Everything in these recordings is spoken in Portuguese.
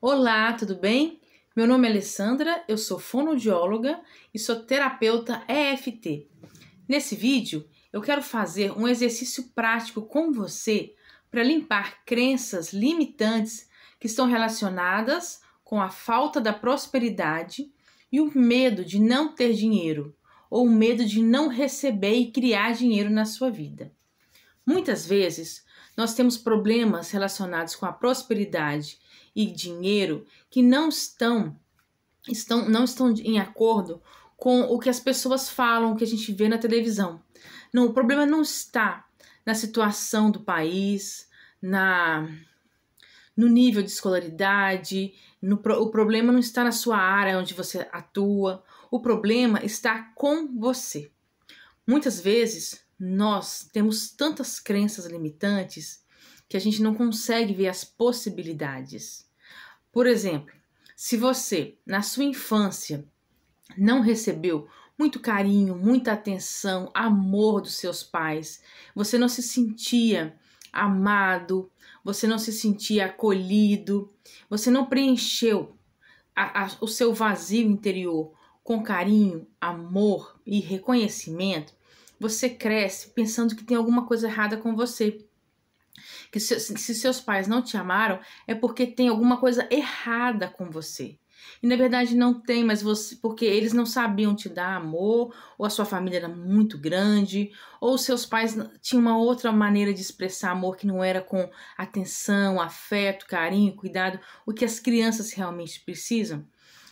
Olá, tudo bem? Meu nome é Alessandra, eu sou fonoaudióloga e sou terapeuta EFT. Nesse vídeo, eu quero fazer um exercício prático com você para limpar crenças limitantes que estão relacionadas com a falta da prosperidade e o medo de não ter dinheiro ou o medo de não receber e criar dinheiro na sua vida. Muitas vezes, nós temos problemas relacionados com a prosperidade e dinheiro que não estão, estão, não estão em acordo com o que as pessoas falam, o que a gente vê na televisão. Não, o problema não está na situação do país, na no nível de escolaridade, no, o problema não está na sua área onde você atua, o problema está com você. Muitas vezes nós temos tantas crenças limitantes que a gente não consegue ver as possibilidades. Por exemplo, se você, na sua infância, não recebeu muito carinho, muita atenção, amor dos seus pais, você não se sentia amado, você não se sentia acolhido, você não preencheu a, a, o seu vazio interior com carinho, amor e reconhecimento, você cresce pensando que tem alguma coisa errada com você que se, se, seus pais não te amaram é porque tem alguma coisa errada com você. E na verdade não tem, mas você, porque eles não sabiam te dar amor, ou a sua família era muito grande, ou seus pais tinham uma outra maneira de expressar amor que não era com atenção, afeto, carinho, cuidado, o que as crianças realmente precisam.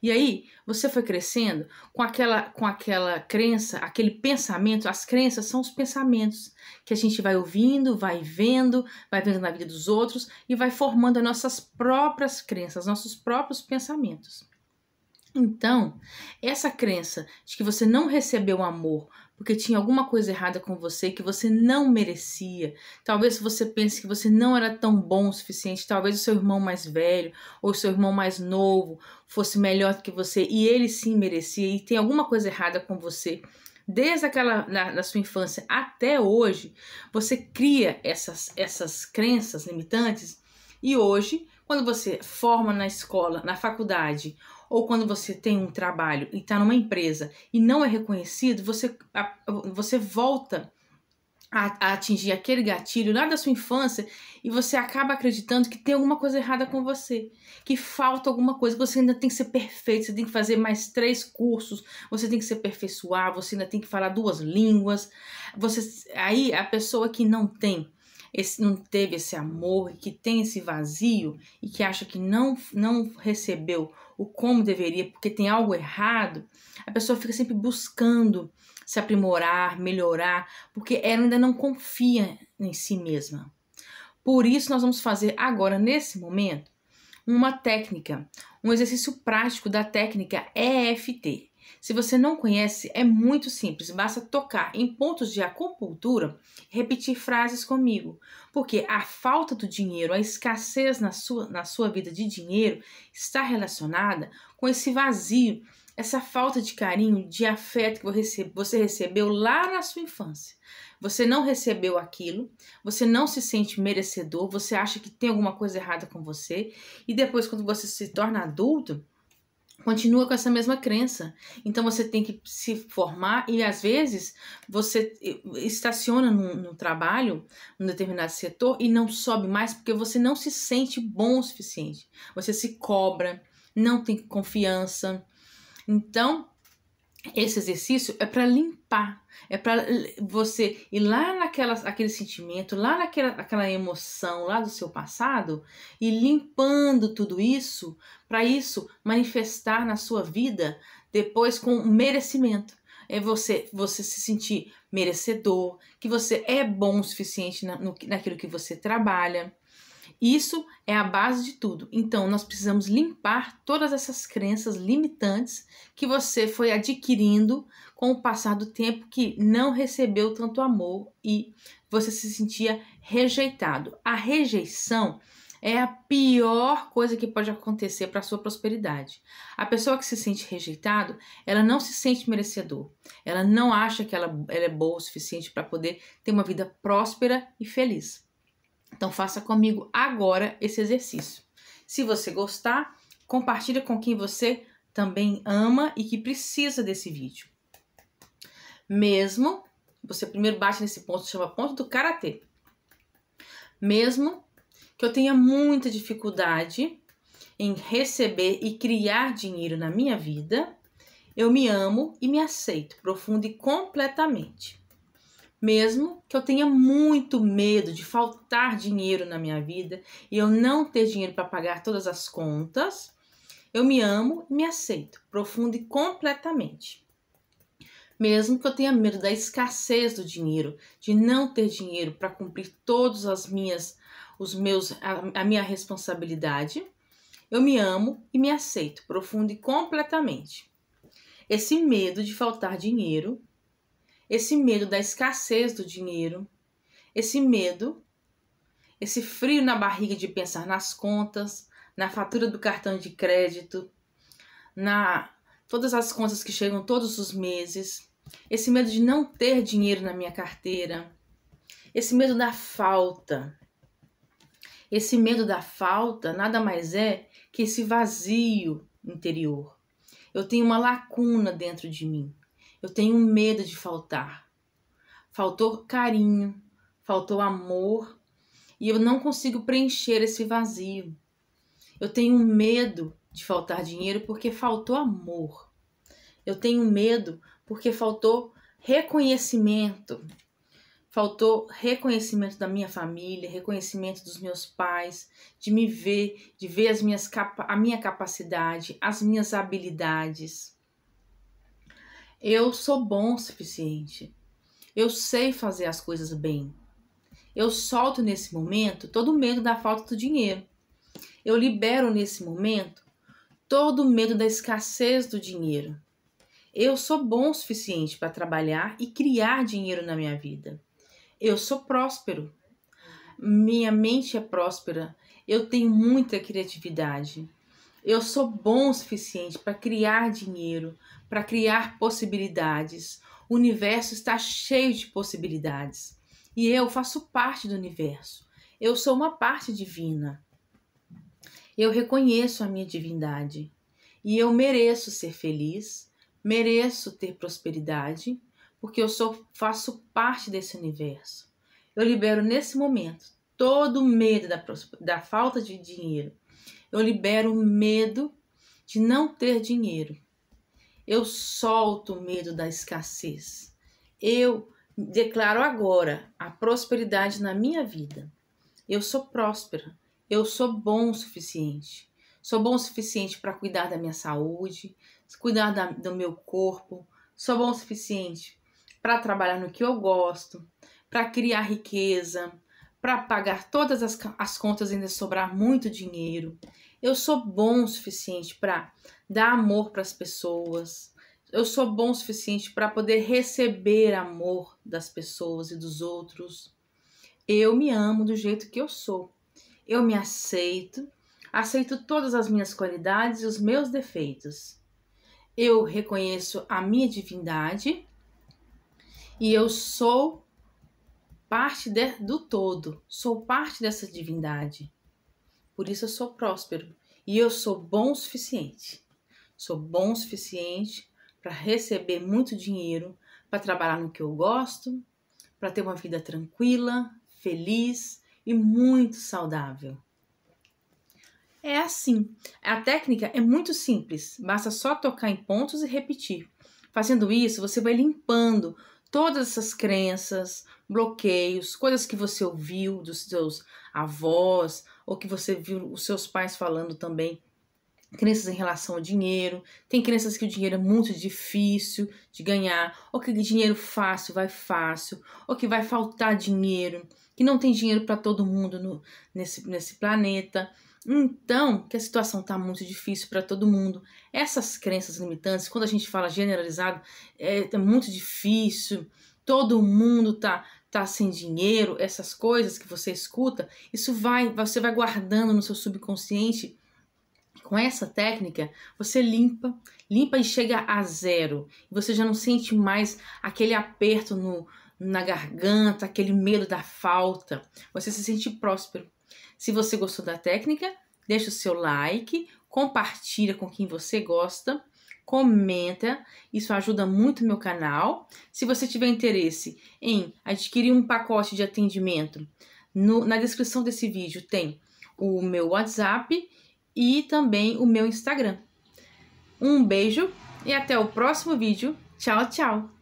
E aí, você foi crescendo com aquela, com aquela crença, aquele pensamento. As crenças são os pensamentos que a gente vai ouvindo, vai vendo, vai vendo na vida dos outros e vai formando as nossas próprias crenças, nossos próprios pensamentos. Então, essa crença de que você não recebeu amor porque tinha alguma coisa errada com você que você não merecia. Talvez você pense que você não era tão bom o suficiente, talvez o seu irmão mais velho ou o seu irmão mais novo fosse melhor que você e ele sim merecia e tem alguma coisa errada com você. Desde aquela na sua infância até hoje, você cria essas essas crenças limitantes e hoje, quando você forma na escola, na faculdade ou quando você tem um trabalho e está numa empresa e não é reconhecido, você, você volta a, a, atingir aquele gatilho lá da sua infância e você acaba acreditando que tem alguma coisa errada com você, que falta alguma coisa, você ainda tem que ser perfeito, você tem que fazer mais três cursos, você tem que se aperfeiçoar, você ainda tem que falar duas línguas. Você, aí a pessoa que não tem esse, não teve esse amor, que tem esse vazio e que acha que não, não recebeu o como deveria porque tem algo errado, a pessoa fica sempre buscando se aprimorar, melhorar, porque ela ainda não confia em si mesma. Por isso, nós vamos fazer agora, nesse momento, uma técnica, um exercício prático da técnica EFT. Se você não conhece, é muito simples, basta tocar em pontos de acupuntura, repetir frases comigo, porque a falta do dinheiro, a escassez na sua, na sua vida de dinheiro está relacionada com esse vazio, essa falta de carinho, de afeto que você recebeu lá na sua infância. Você não recebeu aquilo, você não se sente merecedor, você acha que tem alguma coisa errada com você, e depois, quando você se torna adulto, continua com essa mesma crença. Então você tem que se formar e às vezes você estaciona num, trabalho, num determinado setor e não sobe mais porque você não se sente bom o suficiente. Você se cobra, não tem confiança. Então esse exercício é para limpar, é para você ir lá naquela, aquele sentimento, lá naquela aquela emoção lá do seu passado e limpando tudo isso para isso manifestar na sua vida depois com merecimento é você você se sentir merecedor, que você é bom o suficiente na, no, naquilo que você trabalha, isso é a base de tudo. Então, nós precisamos limpar todas essas crenças limitantes que você foi adquirindo com o passar do tempo que não recebeu tanto amor e você se sentia rejeitado. A rejeição é a pior coisa que pode acontecer para a sua prosperidade. A pessoa que se sente rejeitado, ela não se sente merecedor. Ela não acha que ela, ela é boa o suficiente para poder ter uma vida próspera e feliz. Então faça comigo agora esse exercício. Se você gostar, compartilhe com quem você também ama e que precisa desse vídeo. Mesmo, você primeiro bate nesse ponto, chama ponto do karatê. Mesmo que eu tenha muita dificuldade em receber e criar dinheiro na minha vida, eu me amo e me aceito profundo e completamente. Mesmo que eu tenha muito medo de faltar dinheiro na minha vida e eu não ter dinheiro para pagar todas as contas, eu me amo e me aceito, profundo e completamente. Mesmo que eu tenha medo da escassez do dinheiro, de não ter dinheiro para cumprir todas as minhas, os meus, a, a minha responsabilidade, eu me amo e me aceito, profundo e completamente. Esse medo de faltar dinheiro esse medo da escassez do dinheiro, esse medo, esse frio na barriga de pensar nas contas, na fatura do cartão de crédito, na todas as contas que chegam todos os meses, esse medo de não ter dinheiro na minha carteira, esse medo da falta. Esse medo da falta nada mais é que esse vazio interior. Eu tenho uma lacuna dentro de mim. Eu tenho medo de faltar. Faltou carinho, faltou amor e eu não consigo preencher esse vazio. Eu tenho medo de faltar dinheiro porque faltou amor. Eu tenho medo porque faltou reconhecimento. Faltou reconhecimento da minha família, reconhecimento dos meus pais, de me ver, de ver as minhas a minha capacidade, as minhas habilidades. Eu sou bom o suficiente. Eu sei fazer as coisas bem. Eu solto nesse momento todo o medo da falta do dinheiro. Eu libero nesse momento todo o medo da escassez do dinheiro. Eu sou bom o suficiente para trabalhar e criar dinheiro na minha vida. Eu sou próspero. Minha mente é próspera. Eu tenho muita criatividade. Eu sou bom o suficiente para criar dinheiro, para criar possibilidades. O universo está cheio de possibilidades e eu faço parte do universo. Eu sou uma parte divina. Eu reconheço a minha divindade e eu mereço ser feliz, mereço ter prosperidade, porque eu sou faço parte desse universo. Eu libero nesse momento todo o medo da, da falta de dinheiro. Eu libero o medo de não ter dinheiro. Eu solto o medo da escassez. Eu declaro agora a prosperidade na minha vida. Eu sou próspera. Eu sou bom o suficiente. Sou bom o suficiente para cuidar da minha saúde, cuidar da, do meu corpo. Sou bom o suficiente para trabalhar no que eu gosto, para criar riqueza, para pagar todas as, as contas e ainda sobrar muito dinheiro. Eu sou bom o suficiente para dar amor para as pessoas. Eu sou bom o suficiente para poder receber amor das pessoas e dos outros. Eu me amo do jeito que eu sou. Eu me aceito, aceito todas as minhas qualidades e os meus defeitos. Eu reconheço a minha divindade e eu sou parte de, do todo, sou parte dessa divindade. Por isso eu sou próspero e eu sou bom o suficiente. Sou bom o suficiente para receber muito dinheiro, para trabalhar no que eu gosto, para ter uma vida tranquila, feliz e muito saudável. É assim. A técnica é muito simples, basta só tocar em pontos e repetir. Fazendo isso, você vai limpando todas essas crenças, bloqueios, coisas que você ouviu dos seus avós ou que você viu os seus pais falando também. Crenças em relação ao dinheiro, tem crenças que o dinheiro é muito difícil de ganhar, ou que dinheiro fácil vai fácil, ou que vai faltar dinheiro, que não tem dinheiro para todo mundo no, nesse, nesse planeta. Então, que a situação está muito difícil para todo mundo. Essas crenças limitantes, quando a gente fala generalizado, é, é muito difícil. Todo mundo tá tá sem dinheiro, essas coisas que você escuta, isso vai, você vai guardando no seu subconsciente. Com essa técnica, você limpa, limpa e chega a zero. Você já não sente mais aquele aperto no, na garganta, aquele medo da falta. Você se sente próspero. Se você gostou da técnica, deixa o seu like, compartilha com quem você gosta, comenta, isso ajuda muito meu canal. Se você tiver interesse em adquirir um pacote de atendimento, no, na descrição desse vídeo tem o meu WhatsApp e também o meu Instagram. Um beijo e até o próximo vídeo. Tchau, tchau!